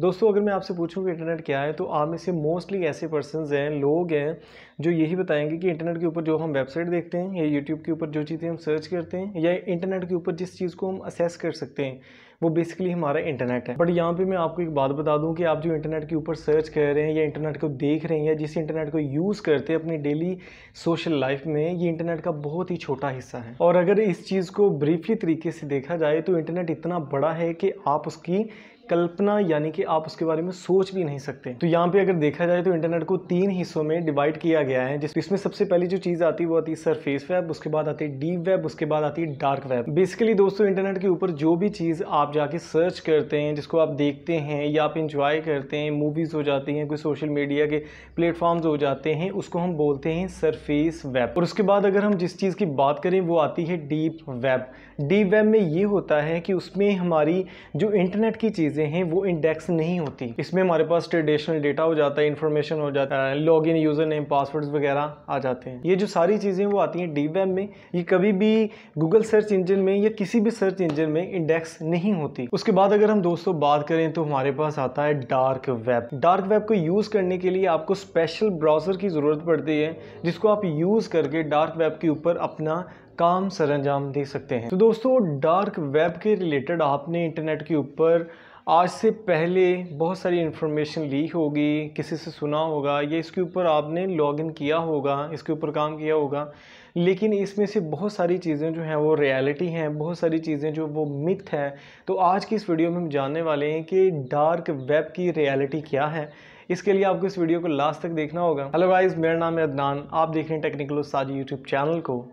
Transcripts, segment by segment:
दोस्तों अगर मैं आपसे पूछूं कि इंटरनेट क्या है तो आप में से मोस्टली ऐसे पर्सन हैं लोग हैं जो यही बताएंगे कि इंटरनेट के ऊपर जो हम वेबसाइट देखते हैं या यूट्यूब के ऊपर जो चीज़ें हम सर्च करते हैं या इंटरनेट के ऊपर जिस चीज़ को हम असेस कर सकते हैं वो बेसिकली हमारा इंटरनेट है बट यहाँ पे मैं आपको एक बात बता दूँ कि आप जो इंटरनेट के ऊपर सर्च कर रहे हैं या इंटरनेट को देख रहे हैं या जिस इंटरनेट को यूज़ करते हैं अपनी डेली सोशल लाइफ में ये इंटरनेट का बहुत ही छोटा हिस्सा है और अगर इस चीज़ को ब्रीफली तरीके से देखा जाए तो इंटरनेट इतना बड़ा है कि आप उसकी कल्पना यानी कि आप उसके बारे में सोच भी नहीं सकते तो यहाँ पे अगर देखा जाए तो इंटरनेट को तीन हिस्सों में डिवाइड किया गया है जिसमें सबसे पहले जो चीज़ आती है वो आती है सरफेस वेब उसके बाद आती है डीप वेब उसके बाद आती है डार्क वेब बेसिकली दोस्तों इंटरनेट के ऊपर जो भी चीज़ आप जाके सर्च करते हैं जिसको आप देखते हैं या आप इंजॉय करते हैं मूवीज़ हो जाती हैं कोई सोशल मीडिया के प्लेटफॉर्म्स हो जाते हैं उसको हम बोलते हैं सरफेस वेब और उसके बाद अगर हम जिस चीज़ की बात करें वो आती है डीप वेब डीप वेब में ये होता है कि उसमें हमारी जो इंटरनेट की चीज़ें चीज़ें हैं वो इंडेक्स नहीं होती इसमें हमारे पास ट्रेडिशनल डेटा हो जाता है इन्फॉर्मेशन हो जाता है log in user name password वगैरह आ जाते हैं ये जो सारी चीज़ें वो आती हैं डी वेब में ये कभी भी गूगल सर्च इंजन में या किसी भी सर्च इंजन में इंडेक्स नहीं होती उसके बाद अगर हम दोस्तों बात करें तो हमारे पास आता है डार्क वेब डार्क वेब को यूज़ करने के लिए आपको स्पेशल ब्राउज़र की ज़रूरत पड़ती है जिसको आप यूज़ करके डार्क वेब के ऊपर अपना काम सरंजाम दे सकते हैं तो दोस्तों डार्क वेब के रिलेटेड आपने इंटरनेट के ऊपर आज से पहले बहुत सारी इन्फॉर्मेशन ली होगी किसी से सुना होगा या इसके ऊपर आपने लॉगिन किया होगा इसके ऊपर काम किया होगा लेकिन इसमें से बहुत सारी चीज़ें जो हैं वो रियलिटी हैं बहुत सारी चीज़ें जो वो मिथ हैं तो आज की इस वीडियो में हम जानने वाले हैं कि डार्क वेब की रियलिटी क्या है इसके लिए आपको इस वीडियो को लास्ट तक देखना होगा हेलो गाइस मेरा नाम है अदनान आप देख रहे हैं टेक्निकल साजी यूट्यूब चैनल को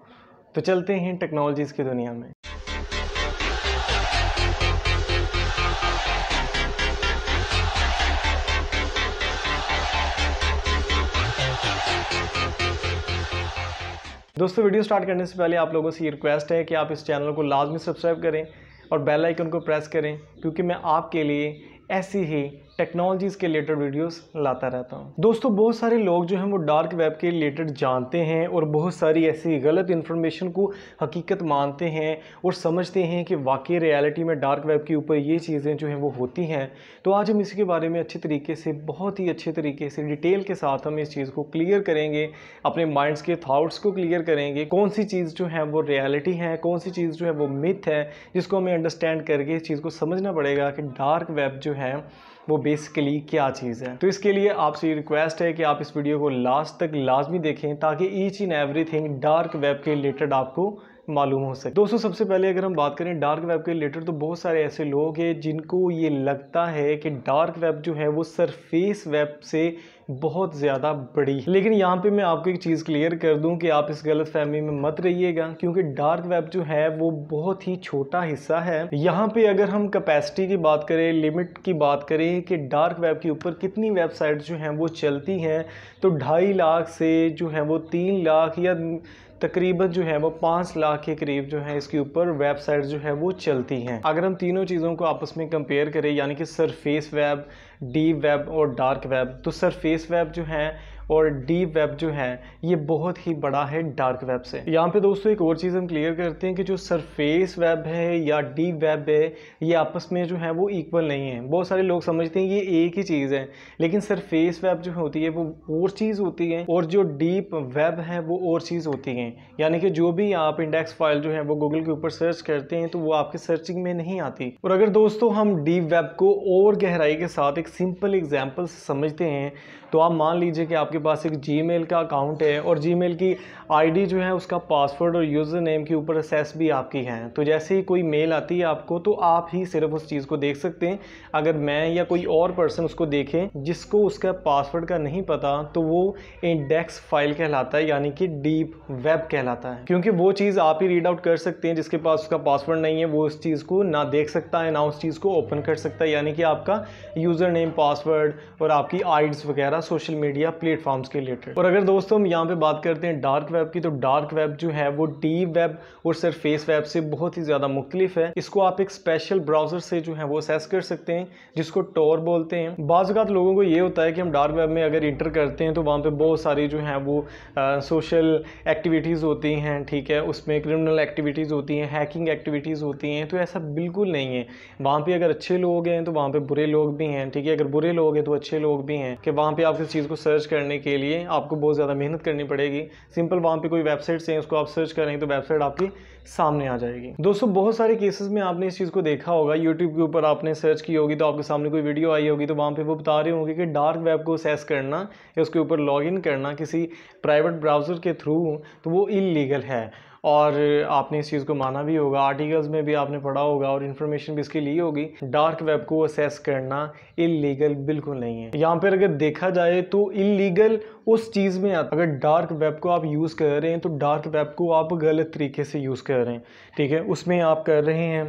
तो चलते हैं टेक्नोलॉजीज़ की दुनिया में दोस्तों वीडियो स्टार्ट करने से पहले आप लोगों से ये रिक्वेस्ट है कि आप इस चैनल को लाजमी सब्सक्राइब करें और बेल आइकन को प्रेस करें क्योंकि मैं आपके लिए ऐसी ही टेक्नोलॉजीज़ के रिलेटेड वीडियोस लाता रहता हूँ दोस्तों बहुत सारे लोग जो हैं वो डार्क वेब के रिलेटेड जानते हैं और बहुत सारी ऐसी गलत इन्फॉर्मेशन को हकीकत मानते हैं और समझते हैं कि वाकई रियलिटी में डार्क वेब के ऊपर ये चीज़ें जो हैं वो होती हैं तो आज हम इसके बारे में अच्छे तरीके से बहुत ही अच्छे तरीके से डिटेल के साथ हम इस चीज़ को क्लियर करेंगे अपने माइंड्स के थाट्स को क्लियर करेंगे कौन सी चीज़ जो है वो रियलिटी है कौन सी चीज़ जो है वो मिथ है जिसको हमें अंडरस्टैंड करके इस चीज़ को समझना पड़ेगा कि डार्क वेब जो है वो बेसिकली क्या चीज़ है तो इसके लिए आपसे ये रिक्वेस्ट है कि आप इस वीडियो को लास्ट तक लाजमी देखें ताकि each and every dark web के रिलेटेड आपको मालूम हो सके दोस्तों सबसे पहले अगर हम बात करें डार्क वेब के रिलेटेड तो बहुत सारे ऐसे लोग हैं जिनको ये लगता है कि डार्क वेब जो है वो सरफेस वेब से बहुत ज़्यादा बड़ी है लेकिन यहाँ पे मैं आपको एक चीज़ क्लियर कर दूँ कि आप इस गलत फहमी में मत रहिएगा क्योंकि डार्क वेब जो है वो बहुत ही छोटा हिस्सा है यहाँ पे अगर हम कैपेसिटी की बात करें लिमिट की बात करें कि डार्क वेब के ऊपर कितनी वेबसाइट जो हैं वो चलती हैं तो ढाई लाख से जो है वो तीन लाख या तकरीबन जो है वो पाँच लाख के करीब जो है इसके ऊपर वेबसाइट जो है वो चलती हैं अगर हम तीनों चीज़ों को आपस में कंपेयर करें यानी कि सरफेस वेब डीप वेब और डार्क वेब तो सरफेस वेब जो है और डीप वेब जो है ये बहुत ही बड़ा है डार्क वेब से यहाँ पे दोस्तों एक और चीज़ हम क्लियर करते हैं कि जो सरफेस वेब है या डीप वेब है ये आपस में जो है वो इक्वल नहीं है बहुत सारे लोग समझते हैं ये एक ही चीज़ है लेकिन सरफेस वेब जो होती है वो और चीज़ होती है और जो डीप वेब है वो और चीज़ होती है यानी कि जो भी आप इंडेक्स फाइल जो है वो गूगल के ऊपर सर्च करते हैं तो वो आपकी सर्चिंग में नहीं आती और अगर दोस्तों हम डीप वेब को और गहराई के साथ एक सिंपल एग्जाम्पल समझते हैं तो आप मान लीजिए कि आपके आपके पास एक जी का अकाउंट है और जी की आई जो है उसका पासवर्ड और यूज़र नेम के ऊपर सेस भी आपकी है तो जैसे ही कोई मेल आती है आपको तो आप ही सिर्फ उस चीज़ को देख सकते हैं अगर मैं या कोई और पर्सन उसको देखें जिसको उसका पासवर्ड का नहीं पता तो वो इंडेक्स फाइल कहलाता है यानी कि डीप वेब कहलाता है क्योंकि वो चीज़ आप ही रीड आउट कर सकते हैं जिसके पास उसका पासवर्ड नहीं है वो उस चीज़ को ना देख सकता है ना उस चीज़ को ओपन कर सकता है यानी कि आपका यूज़र नेम पासवर्ड और आपकी आइड्स वगैरह सोशल मीडिया प्लेटफॉर्म प्लेटफॉर्म्स के रिलेटेड और अगर दोस्तों हम यहाँ पे बात करते हैं डार्क वेब की तो डार्क वेब जो है वो डी वेब और सरफेस वेब से बहुत ही ज़्यादा मुख्तलिफ है इसको आप एक स्पेशल ब्राउजर से जो है वो असेस कर सकते हैं जिसको टोर बोलते हैं बाज़ात लोगों को ये होता है कि हम डार्क वेब में अगर इंटर करते हैं तो वहाँ पर बहुत सारी जो है वो सोशल एक्टिविटीज़ होती हैं ठीक है उसमें क्रिमिनल एक्टिविटीज़ होती हैं हैकिंग एक्टिविटीज़ होती हैं तो ऐसा बिल्कुल नहीं है वहाँ पर अगर अच्छे लोग हैं तो वहाँ पर बुरे लोग भी हैं ठीक है अगर बुरे लोग हैं तो अच्छे लोग भी हैं कि वहाँ पर आप इस चीज़ को सर्च करने करने के लिए आपको बहुत ज़्यादा मेहनत करनी पड़ेगी सिंपल वहाँ पे कोई वेबसाइट से उसको आप सर्च करेंगे तो वेबसाइट आपकी सामने आ जाएगी दोस्तों बहुत सारे केसेस में आपने इस चीज़ को देखा होगा यूट्यूब के ऊपर आपने सर्च की होगी तो आपके सामने कोई वीडियो आई होगी तो वहाँ पर वो बता रहे होंगे कि डार्क वेब को सेस करना या उसके ऊपर लॉग करना किसी प्राइवेट ब्राउज़र के थ्रू तो वो इलीगल है और आपने इस चीज़ को माना भी होगा आर्टिकल्स में भी आपने पढ़ा होगा और इन्फॉर्मेशन भी इसकी ली होगी डार्क वेब को असेस करना इलीगल बिल्कुल नहीं है यहाँ पर अगर देखा जाए तो इलीगल उस चीज़ में आता अगर डार्क वेब को आप यूज़ कर रहे हैं तो डार्क वेब को आप गलत तरीके से यूज़ कर रहे हैं ठीक है उसमें आप कर रहे हैं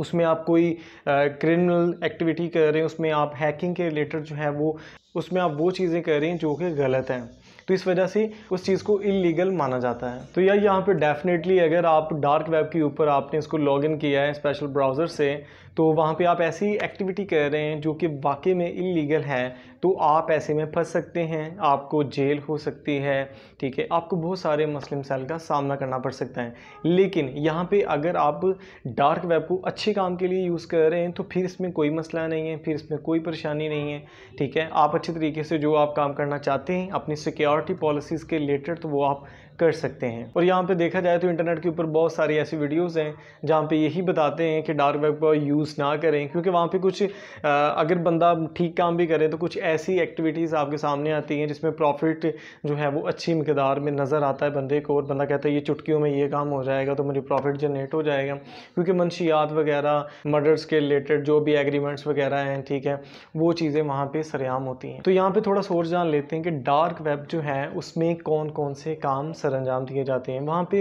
उसमें आप कोई क्रिमिनल एक्टिविटी कर रहे हैं उसमें आप हैकिंग के रिलेटेड जो है वो उसमें आप वो चीज़ें कर रहे हैं जो कि गलत हैं तो इस वजह से उस चीज़ को इलीगल माना जाता है तो यार यहाँ पे डेफिनेटली अगर आप डार्क वेब के ऊपर आपने इसको लॉग इन किया है स्पेशल ब्राउज़र से तो वहाँ पे आप ऐसी एक्टिविटी कर रहे हैं जो कि वाकई में इलीगल है तो आप ऐसे में फंस सकते हैं आपको जेल हो सकती है ठीक है आपको बहुत सारे मुस्लिम सेल का सामना करना पड़ सकता है लेकिन यहाँ पे अगर आप डार्क वेब को अच्छे काम के लिए यूज़ कर रहे हैं तो फिर इसमें कोई मसला नहीं है फिर इसमें कोई परेशानी नहीं है ठीक है आप अच्छे तरीके से जो आप काम करना चाहते हैं अपनी सिक्योर प्रायोरिटी पॉलिसीज़ के रिलेटेड तो वो आप कर सकते हैं और यहाँ पे देखा जाए तो इंटरनेट के ऊपर बहुत सारी ऐसी वीडियोस हैं जहाँ पे यही बताते हैं कि डार्क वेब का यूज़ ना करें क्योंकि वहाँ पे कुछ अगर बंदा ठीक काम भी करे तो कुछ ऐसी एक्टिविटीज़ आपके सामने आती हैं जिसमें प्रॉफिट जो है वो अच्छी मकदार में नज़र आता है बंदे को और बंदा कहता है ये चुटकियों में ये काम हो जाएगा तो मुझे प्रॉफिट जनरेट हो जाएगा क्योंकि मनशियात वगैरह मर्डर्स के रिलेटेड जो भी एग्रीमेंट्स वगैरह हैं ठीक है वो चीज़ें वहाँ पर सरेआम होती हैं तो यहाँ पर थोड़ा सोच जान लेते हैं कि डार्क वेब जो है उसमें कौन कौन से काम सर अंजाम दिए जाते हैं वहाँ पे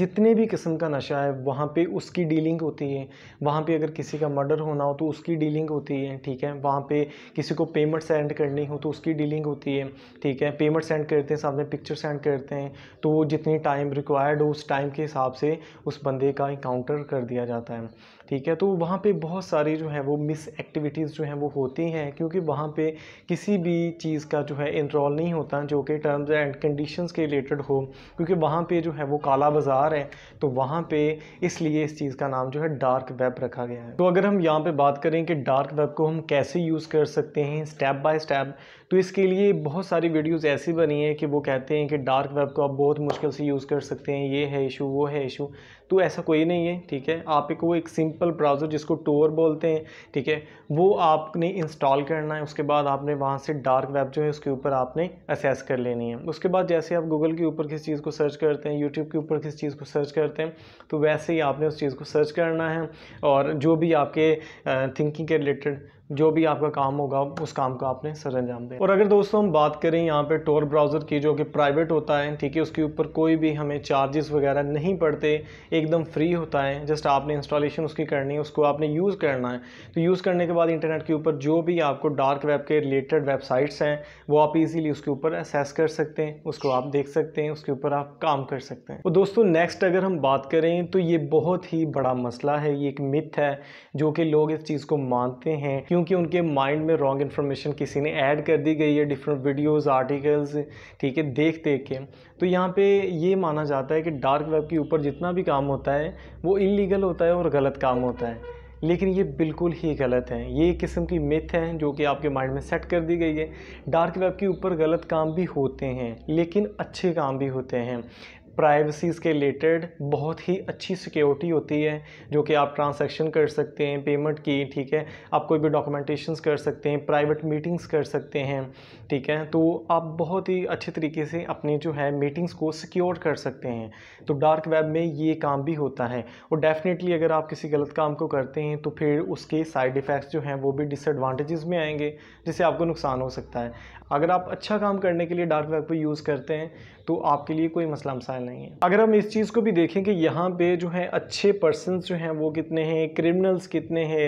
जितने भी किस्म का नशा है वहाँ पे उसकी डीलिंग होती है वहाँ पे अगर किसी का मर्डर होना हो तो उसकी डीलिंग होती है ठीक है वहाँ पे किसी को पेमेंट सेंड करनी हो तो उसकी डीलिंग होती है ठीक है पेमेंट सेंड करते हैं सामने पिक्चर सेंड करते हैं तो जितनी टाइम रिक्वायर्ड हो उस टाइम के हिसाब से उस बंदे का इंकाउंटर कर दिया जाता है ठीक है तो वहाँ पे बहुत सारी जो है वो मिस एक्टिविटीज़ जो हैं वो होती हैं क्योंकि वहाँ पे किसी भी चीज़ का जो है इंट्रॉल नहीं होता जो कि टर्म्स एंड कंडीशंस के रिलेटेड हो क्योंकि वहाँ पे जो है वो काला बाज़ार है तो वहाँ पे इसलिए इस चीज़ का नाम जो है डार्क वेब रखा गया है तो अगर हम यहाँ पर बात करें कि डार्क वेब को हम कैसे यूज़ कर सकते हैं स्टेप बाय स्टेप तो इसके लिए बहुत सारी वीडियोज़ ऐसी बनी है कि वो कहते हैं कि डार्क वेब को आप बहुत मुश्किल से यूज़ कर सकते हैं ये है इशू वो है इशू तो ऐसा कोई नहीं है ठीक है आप एक वो एक सिंपल सिंपल ब्राउज़र जिसको टोर बोलते हैं ठीक है वो आपने इंस्टॉल करना है उसके बाद आपने वहाँ से डार्क वेब जो है उसके ऊपर आपने असेस कर लेनी है उसके बाद जैसे आप गूगल के ऊपर किसी चीज़ को सर्च करते हैं यूट्यूब के ऊपर किसी चीज़ को सर्च करते हैं तो वैसे ही आपने उस चीज़ को सर्च करना है और जो भी आपके थिंकिंग के रिलेटेड जो भी आपका काम होगा उस काम का आपने सर अंजाम दें और अगर दोस्तों हम बात करें यहाँ पे टोर ब्राउज़र की जो कि प्राइवेट होता है ठीक है उसके ऊपर कोई भी हमें चार्जेस वगैरह नहीं पड़ते एकदम फ्री होता है जस्ट आपने इंस्टॉलेशन उसकी करनी है उसको आपने यूज़ करना है तो यूज़ करने के बाद इंटरनेट के ऊपर जो भी आपको डार्क वेब के रिलेटेड वेबसाइट्स हैं वो आप ईजिली उसके ऊपर एसेस कर सकते हैं उसको आप देख सकते हैं उसके ऊपर आप काम कर सकते हैं और तो दोस्तों नेक्स्ट अगर हम बात करें तो ये बहुत ही बड़ा मसला है ये एक मिथ है जो कि लोग इस चीज़ को मानते हैं क्योंकि उनके माइंड में रॉन्ग इन्फॉर्मेशन किसी ने ऐड कर दी गई है डिफरेंट वीडियोस आर्टिकल्स ठीक है देख देख के तो यहाँ पे ये माना जाता है कि डार्क वेब के ऊपर जितना भी काम होता है वो इलीगल होता है और गलत काम होता है लेकिन ये बिल्कुल ही गलत है ये एक किस्म की मिथ है जो कि आपके माइंड में सेट कर दी गई है डार्क वेब के ऊपर गलत काम भी होते हैं लेकिन अच्छे काम भी होते हैं प्राइवेसीज़ के रिलेटेड बहुत ही अच्छी सिक्योरिटी होती है जो कि आप ट्रांसैक्शन कर सकते हैं पेमेंट की ठीक है आप कोई भी डॉक्यूमेंटेशन कर सकते हैं प्राइवेट मीटिंग्स कर सकते हैं ठीक है तो आप बहुत ही अच्छे तरीके से अपनी जो है मीटिंग्स को सिक्योर कर सकते हैं तो डार्क वेब में ये काम भी होता है और डेफिनेटली अगर आप किसी गलत काम को करते हैं तो फिर उसके साइड इफ़ेक्ट्स जो हैं वो भी डिसएडवांटेजेस में आएंगे जिससे आपको नुकसान हो सकता है अगर आप अच्छा काम करने के लिए डार्क वेब को यूज़ करते हैं तो आपके लिए कोई मसला मसाइल नहीं है अगर हम इस चीज़ को भी देखें कि यहाँ पे जो है अच्छे पर्सन जो हैं वो कितने हैं क्रिमिनल्स कितने हैं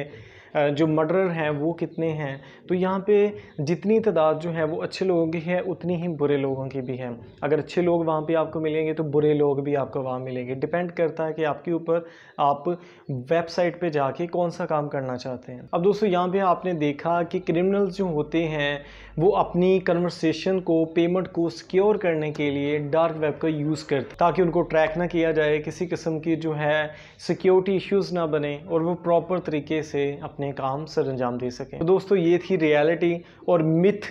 जो मर्डर हैं वो कितने हैं तो यहाँ पे जितनी तादाद जो है वो अच्छे लोगों की है उतनी ही बुरे लोगों की भी है अगर अच्छे लोग वहाँ पे आपको मिलेंगे तो बुरे लोग भी आपको वहाँ मिलेंगे डिपेंड करता है कि आपके ऊपर आप वेबसाइट पे जाके कौन सा काम करना चाहते हैं अब दोस्तों यहाँ पे आपने देखा कि क्रिमिनल्स जो होते हैं वो अपनी कन्वर्सेशन को पेमेंट को सिक्योर करने के लिए डार्क वेब का यूज़ करते ताकि उनको ट्रैक ना किया जाए किसी किस्म की जो है सिक्योरिटी इश्यूज़ ना बने और वो प्रॉपर तरीके से अपने काम सर अंजाम दे सकें तो दोस्तों ये थी रियलिटी और मिथ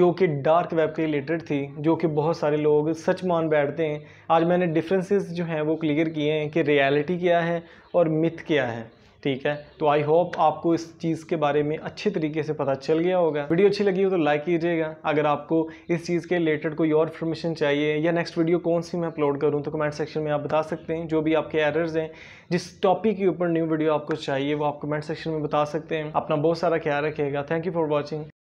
जो कि डार्क वेब के रिलेटेड थी जो कि बहुत सारे लोग सच मान बैठते हैं आज मैंने डिफरेंसेस जो हैं वो क्लियर किए हैं कि रियलिटी क्या है और मिथ क्या है ठीक है तो आई होप आपको इस चीज़ के बारे में अच्छे तरीके से पता चल गया होगा वीडियो अच्छी लगी हो तो लाइक कीजिएगा अगर आपको इस चीज़ के रिलेटेड कोई और इन्फॉर्मेशन चाहिए या नेक्स्ट वीडियो कौन सी मैं अपलोड करूँ तो कमेंट सेक्शन में आप बता सकते हैं जो भी आपके एरर्स हैं जिस टॉपिक के ऊपर न्यू वीडियो आपको चाहिए वो आप कमेंट सेक्शन में बता सकते हैं अपना बहुत सारा ख्याल रखिएगा थैंक यू फॉर वॉचिंग